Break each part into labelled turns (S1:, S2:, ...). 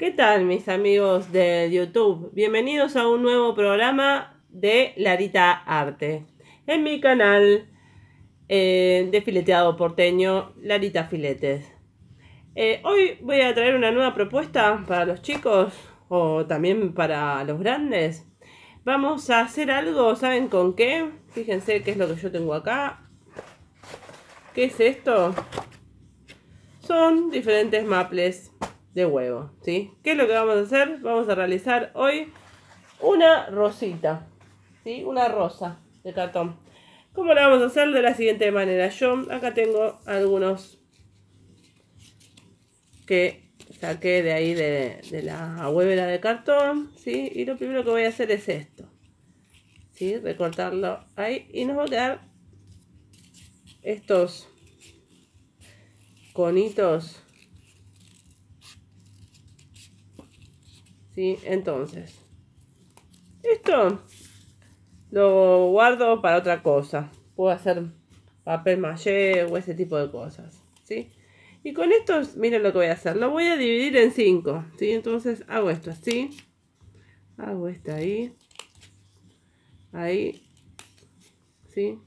S1: ¿Qué tal mis amigos de YouTube? Bienvenidos a un nuevo programa de Larita Arte. En mi canal eh, de fileteado porteño, Larita Filetes. Eh, hoy voy a traer una nueva propuesta para los chicos o también para los grandes. Vamos a hacer algo, ¿saben con qué? Fíjense qué es lo que yo tengo acá. ¿Qué es esto? Son diferentes maples de huevo, ¿sí? ¿Qué es lo que vamos a hacer? Vamos a realizar hoy una rosita, ¿sí? Una rosa de cartón. ¿Cómo la vamos a hacer? De la siguiente manera. Yo acá tengo algunos que saqué de ahí de, la huevera de cartón, ¿sí? Y lo primero que voy a hacer es esto, ¿sí? Recortarlo ahí y nos va a quedar estos conitos ¿sí? Entonces, esto lo guardo para otra cosa. Puedo hacer papel maché o ese tipo de cosas, ¿sí? Y con esto, miren lo que voy a hacer. Lo voy a dividir en 5, ¿sí? Entonces hago esto así. Hago esto ahí. Ahí. ¿Sí?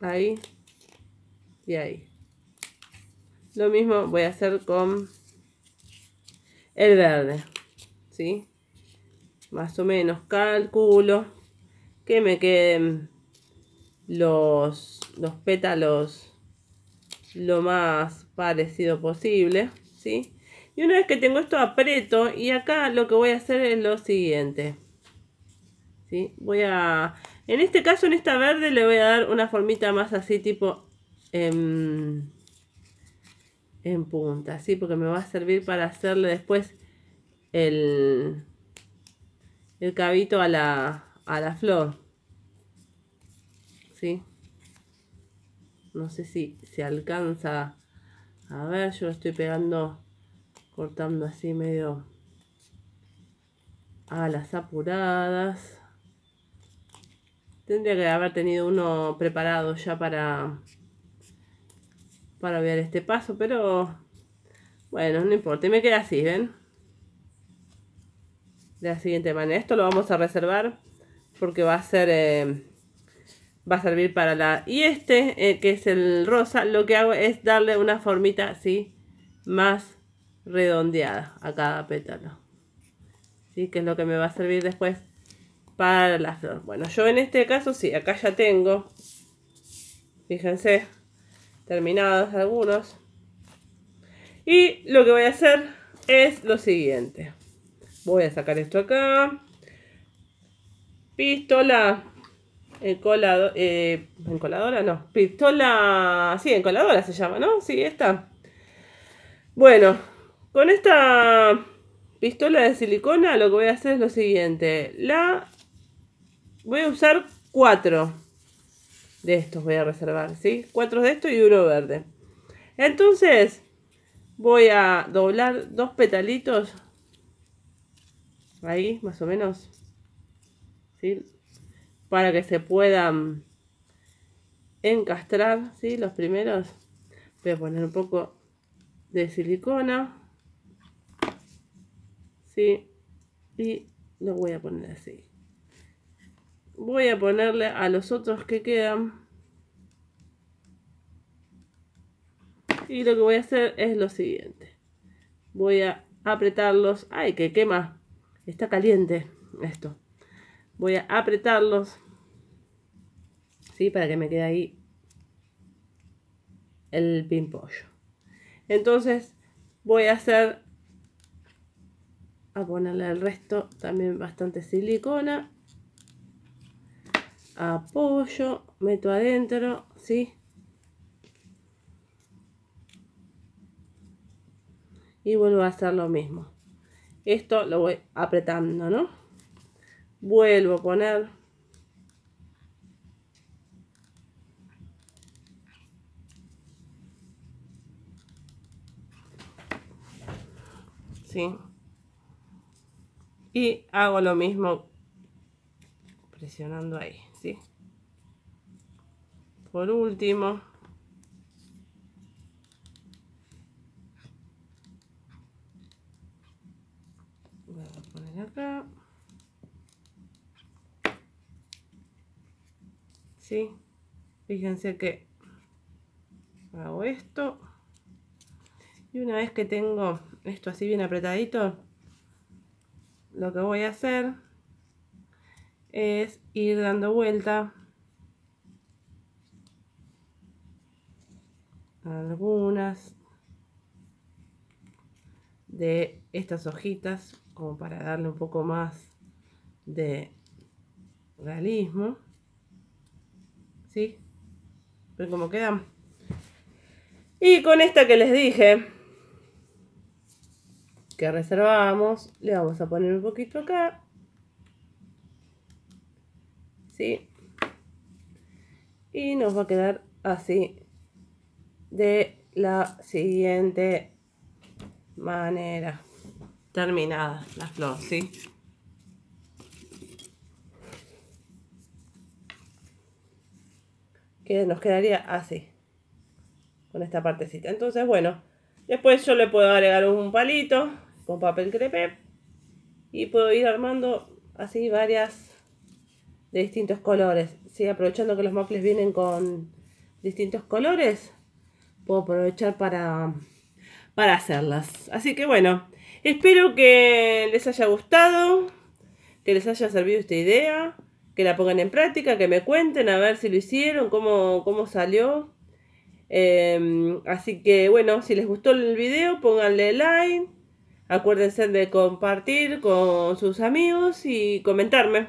S1: Ahí. Y ahí. Lo mismo voy a hacer con el verde. ¿sí? Más o menos calculo que me queden los, pétalos lo más parecido posible, ¿sí? Y una vez que tengo esto aprieto y acá lo que voy a hacer es lo siguiente. ¿Sí? Voy a... En este caso, en esta verde le voy a dar una formita más así tipo en, em, en punta, ¿sí? Porque me va a servir para hacerle después el, cabito a la, a la flor. ¿Sí? No sé si se alcanza. A ver, yo lo estoy pegando, cortando así medio a las apuradas. Tendría que haber tenido uno preparado ya para para ver este paso, pero bueno, no importa. Y me queda así, ¿ven? de la siguiente manera. Esto lo vamos a reservar porque va a ser... Eh, va a servir para la... Y este, eh, que es el rosa, lo que hago es darle una formita así más redondeada a cada pétalo. ¿Sí? Que es lo que me va a servir después para la flor. Bueno, yo en este caso sí, acá ya tengo, fíjense, terminados algunos. Y lo que voy a hacer es lo siguiente. Voy a sacar esto acá. Pistola. Encolado, eh, encoladora, no. Pistola. Sí, encoladora se llama, ¿no? Sí, esta. Bueno, con esta pistola de silicona lo que voy a hacer es lo siguiente. La voy a usar cuatro de estos, voy a reservar, ¿sí? Cuatro de estos y uno verde. Entonces voy a doblar dos petalitos ahí más o menos, ¿sí? para que se puedan encastrar ¿sí? los primeros. Voy a poner un poco de silicona, ¿sí? y lo voy a poner así. Voy a ponerle a los otros que quedan. Y lo que voy a hacer es lo siguiente. Voy a apretarlos. ¡Ay, que quema! Está caliente esto. Voy a apretarlos. ¿Sí? Para que me quede ahí el pimpollo. Entonces voy a hacer, a ponerle el resto también bastante silicona. Apoyo, meto adentro, ¿sí? Y vuelvo a hacer lo mismo. Esto lo voy apretando, ¿no? Vuelvo a poner. ¿Sí? Y hago lo mismo presionando ahí, ¿sí? Por último. ¿Sí? Fíjense que hago esto. Y una vez que tengo esto así bien apretadito, lo que voy a hacer es ir dando vuelta algunas de estas hojitas como para darle un poco más de realismo. ¿Sí? ¿Ven cómo quedan? Y con esta que les dije, que reservamos, le vamos a poner un poquito acá. ¿Sí? Y nos va a quedar así de la siguiente manera terminada la flor, ¿sí? Que nos quedaría así, con esta partecita. Entonces, bueno, después yo le puedo agregar un palito con papel crepe y puedo ir armando así varias de distintos colores. ¿sí? Aprovechando que los maples vienen con distintos colores, puedo aprovechar para, para hacerlas. Así que bueno, Espero que les haya gustado, que les haya servido esta idea, que la pongan en práctica, que me cuenten a ver si lo hicieron, cómo, cómo salió. Em, así que bueno, si les gustó el video, pónganle like. Acuérdense de compartir con sus amigos y comentarme.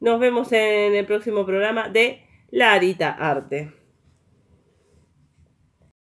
S1: Nos vemos en el próximo programa de Larita Arte.